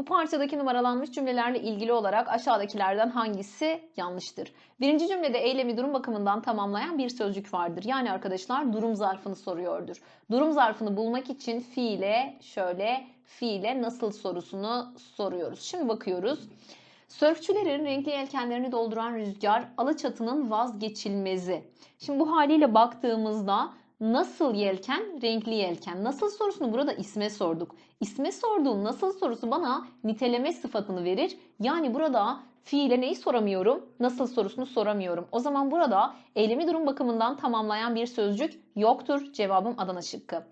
Bu parçadaki numaralanmış cümlelerle ilgili olarak aşağıdakilerden hangisi yanlıştır? Birinci cümlede eylemi durum bakımından tamamlayan bir sözcük vardır. Yani arkadaşlar durum zarfını soruyordur. Durum zarfını bulmak için fiile şöyle fiile nasıl sorusunu soruyoruz. Şimdi bakıyoruz. Sörfçülerin renkli yelkenlerini dolduran rüzgar Alaçatı'nın vazgeçilmezi. Şimdi bu haliyle baktığımızda Nasıl yelken? Renkli yelken. Nasıl sorusunu burada isme sorduk. İsme sorduğum nasıl sorusu bana niteleme sıfatını verir. Yani burada fiile neyi soramıyorum? Nasıl sorusunu soramıyorum. O zaman burada eylemi durum bakımından tamamlayan bir sözcük yoktur. Cevabım Adana şıkkı.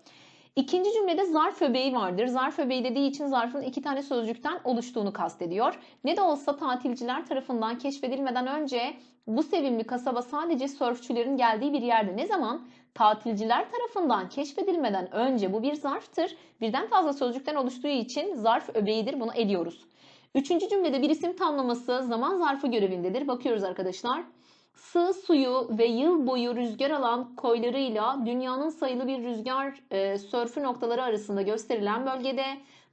İkinci cümlede zarf öbeği vardır. Zarf öbeği dediği için zarfın iki tane sözcükten oluştuğunu kastediyor. Ne de olsa tatilciler tarafından keşfedilmeden önce bu sevimli kasaba sadece sörfçülerin geldiği bir yerde ne zaman tatilciler tarafından keşfedilmeden önce bu bir zarftır. Birden fazla sözcükten oluştuğu için zarf öbeğidir. Bunu ediyoruz. Üçüncü cümlede bir isim tamlaması zaman zarfı görevindedir. Bakıyoruz arkadaşlar. Sığ suyu ve yıl boyu rüzgar alan koylarıyla dünyanın sayılı bir rüzgar e, sörfü noktaları arasında gösterilen bölgede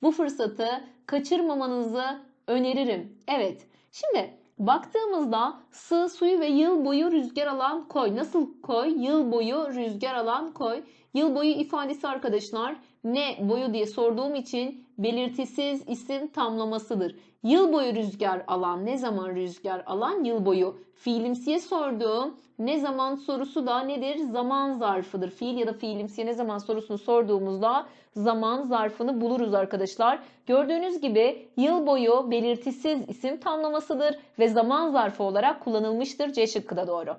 bu fırsatı kaçırmamanızı öneririm. Evet şimdi Baktığımızda sığ suyu ve yıl boyu rüzgar alan koy. Nasıl koy? Yıl boyu rüzgar alan koy. Yıl boyu ifadesi arkadaşlar ne boyu diye sorduğum için belirtisiz isim tamlamasıdır. Yıl boyu rüzgar alan, ne zaman rüzgar alan? Yıl boyu. Fiilimsiye sorduğum ne zaman sorusu da nedir? Zaman zarfıdır. Fiil ya da fiilimsiye ne zaman sorusunu sorduğumuzda zaman zarfını buluruz arkadaşlar. Gördüğünüz gibi yıl boyu belirtisiz isim tamlamasıdır ve zaman zarfı olarak kullanılmıştır C şıkkı da doğru.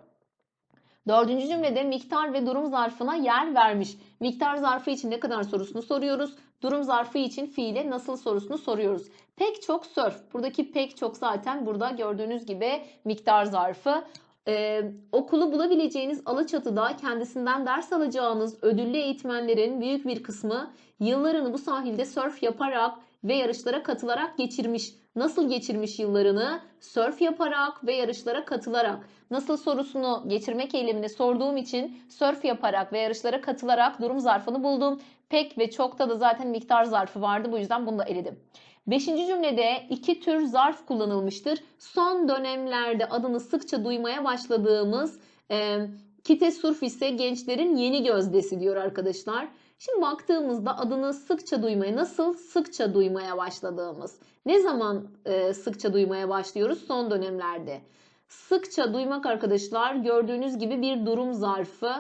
Dördüncü cümlede miktar ve durum zarfına yer vermiş. Miktar zarfı için ne kadar sorusunu soruyoruz. Durum zarfı için fiile nasıl sorusunu soruyoruz. Pek çok sörf. Buradaki pek çok zaten burada gördüğünüz gibi miktar zarfı. Ee, okulu bulabileceğiniz Alaçatı'da kendisinden ders alacağınız ödüllü eğitmenlerin büyük bir kısmı yıllarını bu sahilde sörf yaparak ve yarışlara katılarak geçirmiş nasıl geçirmiş yıllarını? Sörf yaparak ve yarışlara katılarak. Nasıl sorusunu geçirmek eylemini sorduğum için sörf yaparak ve yarışlara katılarak durum zarfını buldum. Pek ve çokta da zaten miktar zarfı vardı bu yüzden bunu da eledim. Beşinci cümlede iki tür zarf kullanılmıştır. Son dönemlerde adını sıkça duymaya başladığımız e, kite surf ise gençlerin yeni gözdesi diyor arkadaşlar. Şimdi baktığımızda adını sıkça duymaya nasıl sıkça duymaya başladığımız. Ne zaman e, sıkça duymaya başlıyoruz? Son dönemlerde. Sıkça duymak arkadaşlar gördüğünüz gibi bir durum zarfı.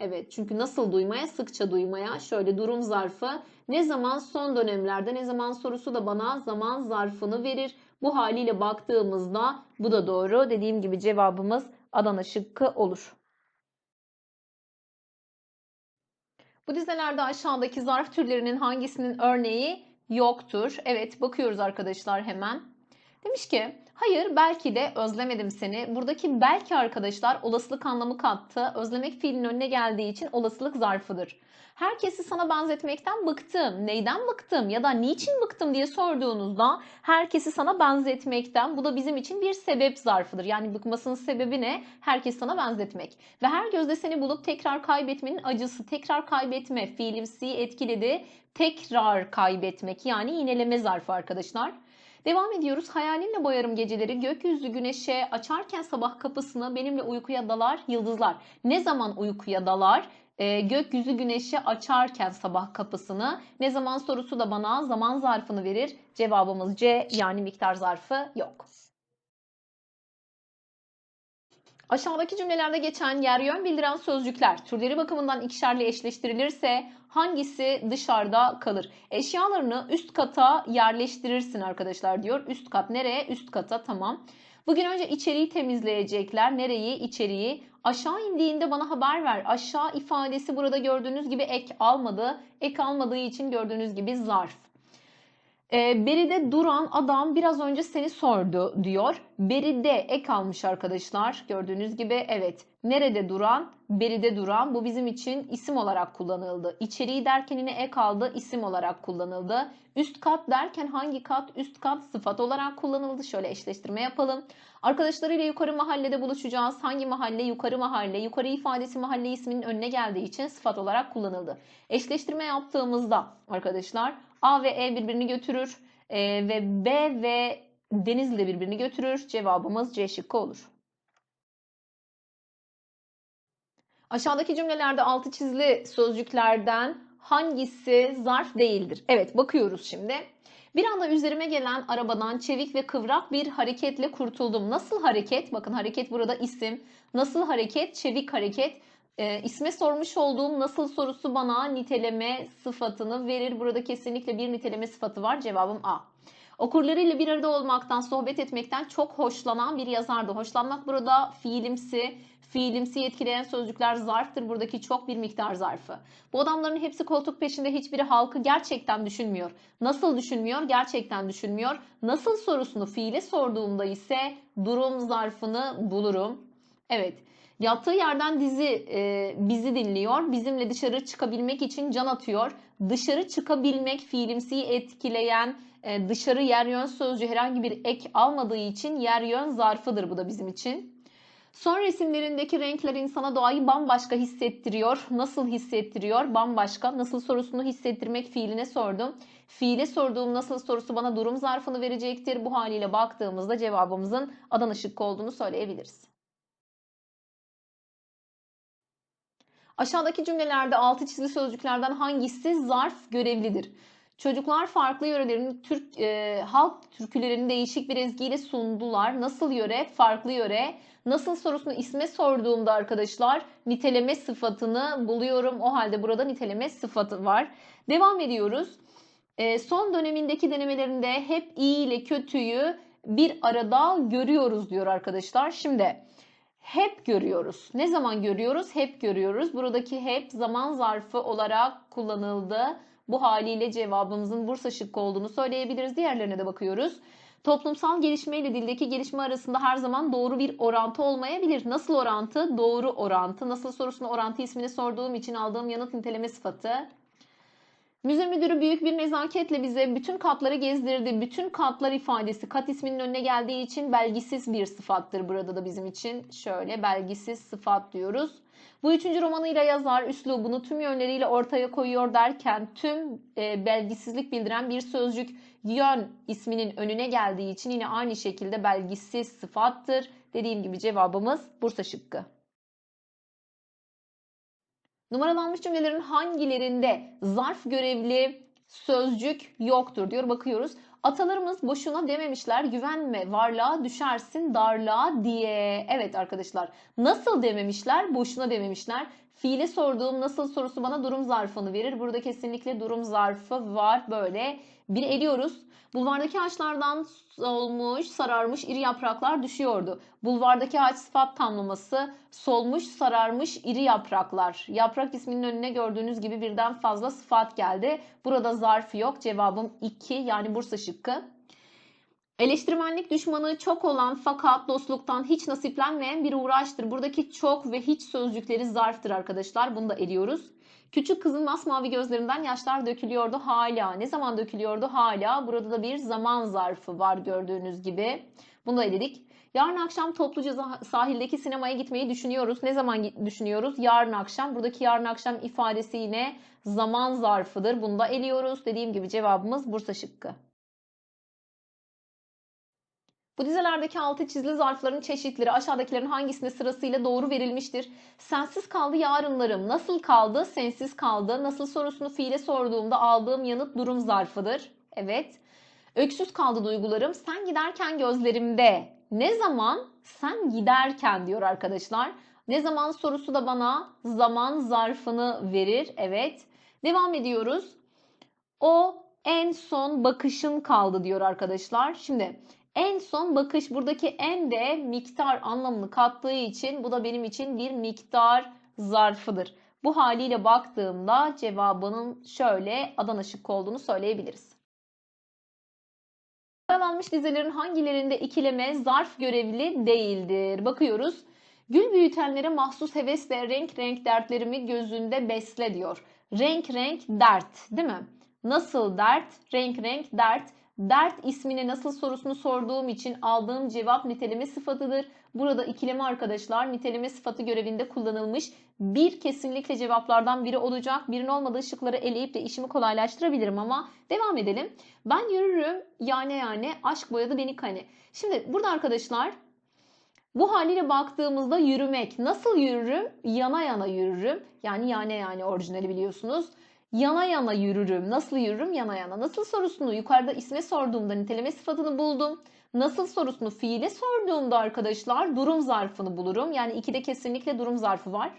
Evet çünkü nasıl duymaya sıkça duymaya şöyle durum zarfı ne zaman son dönemlerde ne zaman sorusu da bana zaman zarfını verir. Bu haliyle baktığımızda bu da doğru. Dediğim gibi cevabımız Adana şıkkı olur. Bu dizelerde aşağıdaki zarf türlerinin hangisinin örneği yoktur? Evet bakıyoruz arkadaşlar hemen. Demiş ki hayır belki de özlemedim seni. Buradaki belki arkadaşlar olasılık anlamı kattı. Özlemek fiilin önüne geldiği için olasılık zarfıdır. Herkesi sana benzetmekten bıktım, neyden bıktım ya da niçin bıktım diye sorduğunuzda herkesi sana benzetmekten bu da bizim için bir sebep zarfıdır. Yani bıkmasının sebebi ne? Herkes sana benzetmek. Ve her gözde seni bulup tekrar kaybetmenin acısı, tekrar kaybetme fiilimsi etkiledi. Tekrar kaybetmek yani yineleme zarfı arkadaşlar. Devam ediyoruz. Hayalinle boyarım geceleri. Gökyüzü güneşe açarken sabah kapısını benimle uykuya dalar yıldızlar. Ne zaman uykuya dalar? e, gökyüzü güneşe açarken sabah kapısını ne zaman sorusu da bana zaman zarfını verir. Cevabımız C yani miktar zarfı yok. Aşağıdaki cümlelerde geçen yer yön bildiren sözcükler türleri bakımından ikişerli eşleştirilirse hangisi dışarıda kalır? Eşyalarını üst kata yerleştirirsin arkadaşlar diyor. Üst kat nereye? Üst kata tamam. Bugün önce içeriği temizleyecekler. Nereyi? İçeriği. Aşağı indiğinde bana haber ver. Aşağı ifadesi burada gördüğünüz gibi ek almadı. Ek almadığı için gördüğünüz gibi zarf. E, beride duran adam biraz önce seni sordu diyor. Beride ek almış arkadaşlar. Gördüğünüz gibi evet. Nerede duran? Beride duran. Bu bizim için isim olarak kullanıldı. İçeriği derken yine ek aldı. isim olarak kullanıldı. Üst kat derken hangi kat? Üst kat sıfat olarak kullanıldı. Şöyle eşleştirme yapalım. Arkadaşlarıyla yukarı mahallede buluşacağız. Hangi mahalle? Yukarı mahalle. Yukarı ifadesi mahalle isminin önüne geldiği için sıfat olarak kullanıldı. Eşleştirme yaptığımızda arkadaşlar A ve E birbirini götürür. E, ve B ve Denizli de birbirini götürür. Cevabımız C şıkkı olur. Aşağıdaki cümlelerde altı çizili sözcüklerden hangisi zarf değildir? Evet bakıyoruz şimdi. Bir anda üzerime gelen arabadan çevik ve kıvrak bir hareketle kurtuldum. Nasıl hareket? Bakın hareket burada isim. Nasıl hareket? Çevik hareket. E, isme sormuş olduğum nasıl sorusu bana niteleme sıfatını verir. Burada kesinlikle bir niteleme sıfatı var. Cevabım A. Okurlarıyla bir arada olmaktan, sohbet etmekten çok hoşlanan bir yazardı. Hoşlanmak burada fiilimsi, fiilimsi etkileyen sözcükler zarftır. Buradaki çok bir miktar zarfı. Bu adamların hepsi koltuk peşinde hiçbiri halkı gerçekten düşünmüyor. Nasıl düşünmüyor? Gerçekten düşünmüyor. Nasıl sorusunu fiile sorduğumda ise durum zarfını bulurum. Evet. Yattığı yerden dizi e, bizi dinliyor. Bizimle dışarı çıkabilmek için can atıyor. Dışarı çıkabilmek fiilimsiyi etkileyen e, dışarı yer yön sözcüğü herhangi bir ek almadığı için yer yön zarfıdır bu da bizim için. Son resimlerindeki renkler insana doğayı bambaşka hissettiriyor. Nasıl hissettiriyor? Bambaşka. Nasıl sorusunu hissettirmek fiiline sordum. Fiile sorduğum nasıl sorusu bana durum zarfını verecektir. Bu haliyle baktığımızda cevabımızın Adana şıkkı olduğunu söyleyebiliriz. Aşağıdaki cümlelerde altı çizili sözcüklerden hangisi zarf görevlidir? Çocuklar farklı yörelerin Türk e, halk türkülerini değişik bir ezgiyle sundular. Nasıl yöre? Farklı yöre. Nasıl sorusunu isme sorduğumda arkadaşlar niteleme sıfatını buluyorum. O halde burada niteleme sıfatı var. Devam ediyoruz. E, son dönemindeki denemelerinde hep iyi ile kötüyü bir arada görüyoruz diyor arkadaşlar. Şimdi hep görüyoruz. Ne zaman görüyoruz? Hep görüyoruz. Buradaki hep zaman zarfı olarak kullanıldı. Bu haliyle cevabımızın Bursa şıkkı olduğunu söyleyebiliriz. Diğerlerine de bakıyoruz. Toplumsal gelişme ile dildeki gelişme arasında her zaman doğru bir orantı olmayabilir. Nasıl orantı? Doğru orantı. Nasıl sorusuna orantı ismini sorduğum için aldığım yanıt niteleme sıfatı Müze müdürü büyük bir nezaketle bize bütün katları gezdirdi. Bütün katlar ifadesi kat isminin önüne geldiği için belgisiz bir sıfattır burada da bizim için. Şöyle belgisiz sıfat diyoruz. Bu üçüncü romanıyla yazar üslubunu tüm yönleriyle ortaya koyuyor derken tüm e, belgisizlik bildiren bir sözcük yön isminin önüne geldiği için yine aynı şekilde belgisiz sıfattır. Dediğim gibi cevabımız Bursa şıkkı. Numaralanmış cümlelerin hangilerinde zarf görevli sözcük yoktur diyor. Bakıyoruz. Atalarımız boşuna dememişler güvenme varlığa düşersin darlığa diye. Evet arkadaşlar nasıl dememişler boşuna dememişler. Fiile sorduğum nasıl sorusu bana durum zarfını verir. Burada kesinlikle durum zarfı var böyle. Bir eliyoruz. Bulvardaki ağaçlardan solmuş, sararmış iri yapraklar düşüyordu. Bulvardaki ağaç sıfat tamlaması solmuş, sararmış iri yapraklar. Yaprak isminin önüne gördüğünüz gibi birden fazla sıfat geldi. Burada zarf yok. Cevabım 2 yani Bursa şıkkı. Eleştirmenlik düşmanı çok olan fakat dostluktan hiç nasiplenmeyen bir uğraştır. Buradaki çok ve hiç sözcükleri zarftır arkadaşlar. Bunu da eriyoruz. Küçük kızın masmavi gözlerinden yaşlar dökülüyordu hala. Ne zaman dökülüyordu hala? Burada da bir zaman zarfı var gördüğünüz gibi. Bunu da eledik. Yarın akşam topluca sahildeki sinemaya gitmeyi düşünüyoruz. Ne zaman düşünüyoruz? Yarın akşam. Buradaki yarın akşam ifadesi yine zaman zarfıdır. Bunu da eliyoruz. Dediğim gibi cevabımız Bursa şıkkı. Bu dizelerdeki altı çizili zarfların çeşitleri aşağıdakilerin hangisine sırasıyla doğru verilmiştir? Sensiz kaldı yarınlarım. Nasıl kaldı? Sensiz kaldı. Nasıl sorusunu fiile sorduğumda aldığım yanıt durum zarfıdır. Evet. Öksüz kaldı duygularım. Sen giderken gözlerimde. Ne zaman? Sen giderken diyor arkadaşlar. Ne zaman sorusu da bana zaman zarfını verir. Evet. Devam ediyoruz. O en son bakışın kaldı diyor arkadaşlar. Şimdi en son bakış buradaki en de miktar anlamını kattığı için bu da benim için bir miktar zarfıdır. Bu haliyle baktığımda cevabının şöyle Adana şıkkı olduğunu söyleyebiliriz. Aralanmış dizelerin hangilerinde ikileme zarf görevli değildir? Bakıyoruz. Gül büyütenlere mahsus heves ve renk renk dertlerimi gözünde besle diyor. Renk renk dert değil mi? Nasıl dert? Renk renk dert. Dert ismine nasıl sorusunu sorduğum için aldığım cevap niteleme sıfatıdır. Burada ikileme arkadaşlar niteleme sıfatı görevinde kullanılmış bir kesinlikle cevaplardan biri olacak. Birin olmadığı şıkları eleyip de işimi kolaylaştırabilirim ama devam edelim. Ben yürürüm yani yani aşk boyadı beni kani. Şimdi burada arkadaşlar bu haliyle baktığımızda yürümek nasıl yürürüm? Yana yana yürürüm. Yani yani yani orijinali biliyorsunuz yana yana yürürüm. Nasıl yürürüm? Yana yana. Nasıl sorusunu yukarıda isme sorduğumda niteleme sıfatını buldum. Nasıl sorusunu fiile sorduğumda arkadaşlar durum zarfını bulurum. Yani ikide kesinlikle durum zarfı var.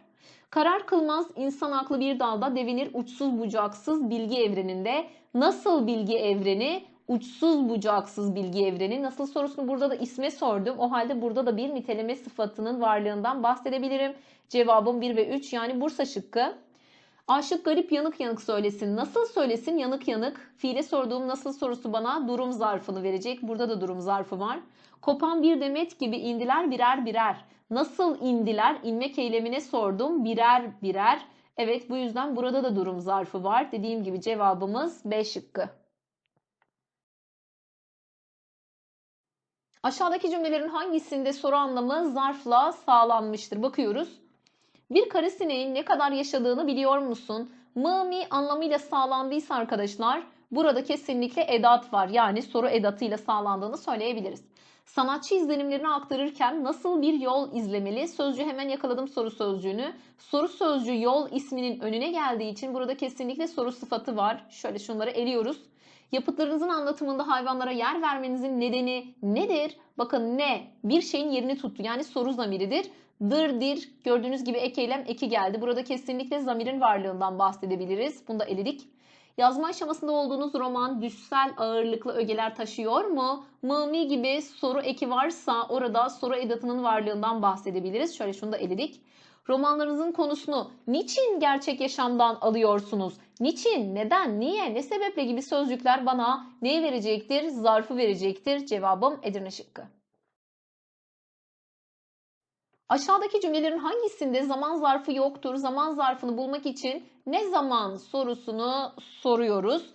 Karar kılmaz insan aklı bir dalda devinir uçsuz bucaksız bilgi evreninde. Nasıl bilgi evreni? Uçsuz bucaksız bilgi evreni. Nasıl sorusunu burada da isme sordum. O halde burada da bir niteleme sıfatının varlığından bahsedebilirim. Cevabım 1 ve 3 yani Bursa şıkkı. Aşık garip yanık yanık söylesin. Nasıl söylesin yanık yanık? Fiile sorduğum nasıl sorusu bana durum zarfını verecek. Burada da durum zarfı var. Kopan bir demet gibi indiler birer birer. Nasıl indiler? İnmek eylemine sordum. Birer birer. Evet bu yüzden burada da durum zarfı var. Dediğim gibi cevabımız B şıkkı. Aşağıdaki cümlelerin hangisinde soru anlamı zarfla sağlanmıştır? Bakıyoruz. Bir karasineğin ne kadar yaşadığını biliyor musun? Mı anlamıyla sağlandıysa arkadaşlar burada kesinlikle edat var. Yani soru edatıyla sağlandığını söyleyebiliriz. Sanatçı izlenimlerini aktarırken nasıl bir yol izlemeli? Sözcü hemen yakaladım soru sözcüğünü. Soru sözcü yol isminin önüne geldiği için burada kesinlikle soru sıfatı var. Şöyle şunları eliyoruz. Yapıtlarınızın anlatımında hayvanlara yer vermenizin nedeni nedir? Bakın ne bir şeyin yerini tuttu yani soru zamiridir. Dır, dir gördüğünüz gibi ek eylem eki geldi. Burada kesinlikle zamirin varlığından bahsedebiliriz. Bunu da eledik. Yazma aşamasında olduğunuz roman düşsel ağırlıklı ögeler taşıyor mu? Mami gibi soru eki varsa orada soru edatının varlığından bahsedebiliriz. Şöyle şunu da eledik. Romanlarınızın konusunu niçin gerçek yaşamdan alıyorsunuz? Niçin, neden, niye, ne sebeple gibi sözcükler bana neyi verecektir? Zarfı verecektir. Cevabım Edirne şıkkı. Aşağıdaki cümlelerin hangisinde zaman zarfı yoktur? Zaman zarfını bulmak için ne zaman sorusunu soruyoruz.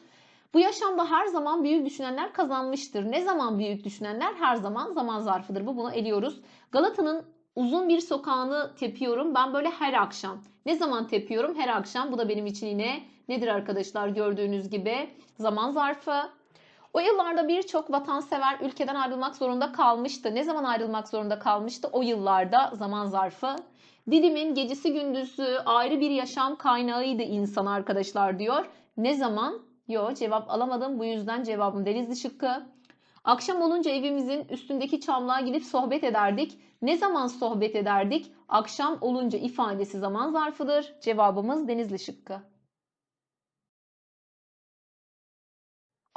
Bu yaşamda her zaman büyük düşünenler kazanmıştır. Ne zaman büyük düşünenler her zaman zaman zarfıdır. Bu bunu ediyoruz. Galata'nın uzun bir sokağını tepiyorum. Ben böyle her akşam. Ne zaman tepiyorum? Her akşam. Bu da benim için yine nedir arkadaşlar? Gördüğünüz gibi zaman zarfı o yıllarda birçok vatansever ülkeden ayrılmak zorunda kalmıştı. Ne zaman ayrılmak zorunda kalmıştı? O yıllarda zaman zarfı. Dilimin gecesi gündüzü ayrı bir yaşam kaynağıydı insan arkadaşlar diyor. Ne zaman? Yo cevap alamadım bu yüzden cevabım Denizli şıkkı. Akşam olunca evimizin üstündeki çamlığa gidip sohbet ederdik. Ne zaman sohbet ederdik? Akşam olunca ifadesi zaman zarfıdır. Cevabımız Denizli şıkkı.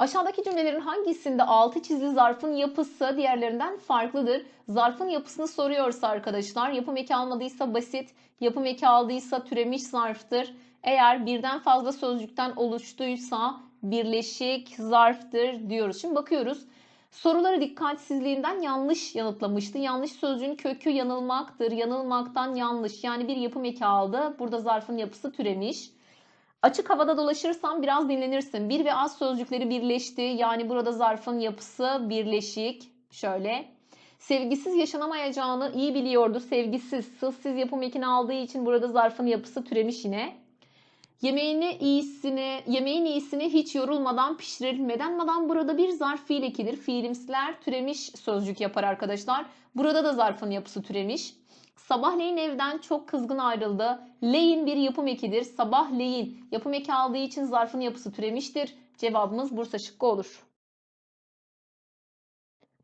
Aşağıdaki cümlelerin hangisinde altı çizili zarfın yapısı diğerlerinden farklıdır? Zarfın yapısını soruyorsa arkadaşlar yapım eki almadıysa basit, yapım eki aldıysa türemiş zarftır. Eğer birden fazla sözcükten oluştuysa birleşik zarftır diyoruz. Şimdi bakıyoruz. Soruları dikkatsizliğinden yanlış yanıtlamıştı. Yanlış sözcüğün kökü yanılmaktır. Yanılmaktan yanlış. Yani bir yapım eki aldı. Burada zarfın yapısı türemiş. Açık havada dolaşırsan biraz dinlenirsin. Bir ve az sözcükleri birleşti. Yani burada zarfın yapısı birleşik. Şöyle sevgisiz yaşanamayacağını iyi biliyordu. Sevgisiz, sızsız yapım ekini aldığı için burada zarfın yapısı türemiş yine. Yemeğini iyisini, yemeğin iyisini hiç yorulmadan pişirilmeden madan burada bir zarf fiil ekidir. Fiilimsiler türemiş sözcük yapar arkadaşlar. Burada da zarfın yapısı türemiş. Sabahleyin evden çok kızgın ayrıldı. Leyin bir yapım ekidir. Sabahleyin yapım eki aldığı için zarfın yapısı türemiştir. Cevabımız Bursa şıkkı olur.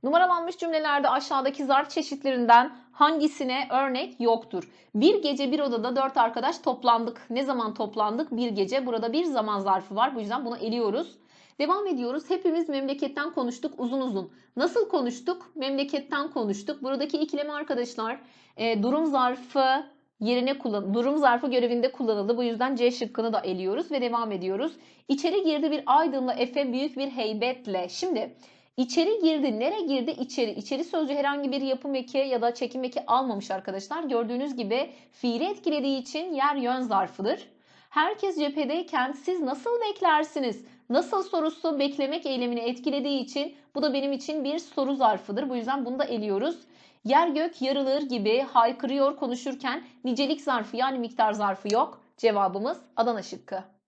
Numaralanmış cümlelerde aşağıdaki zarf çeşitlerinden hangisine örnek yoktur? Bir gece bir odada dört arkadaş toplandık. Ne zaman toplandık? Bir gece. Burada bir zaman zarfı var. Bu yüzden bunu eliyoruz. Devam ediyoruz. Hepimiz memleketten konuştuk uzun uzun. Nasıl konuştuk? Memleketten konuştuk. Buradaki ikileme arkadaşlar e, durum zarfı yerine kullan durum zarfı görevinde kullanıldı. Bu yüzden C şıkkını da eliyoruz ve devam ediyoruz. İçeri girdi bir aydınla Efe büyük bir heybetle. Şimdi içeri girdi. Nere girdi? İçeri. İçeri sözcü herhangi bir yapım eki ya da çekim eki almamış arkadaşlar. Gördüğünüz gibi fiili etkilediği için yer yön zarfıdır. Herkes cephedeyken siz nasıl beklersiniz? Nasıl sorusu beklemek eylemini etkilediği için bu da benim için bir soru zarfıdır. Bu yüzden bunu da eliyoruz. Yer gök yarılır gibi haykırıyor konuşurken nicelik zarfı yani miktar zarfı yok. Cevabımız Adana şıkkı.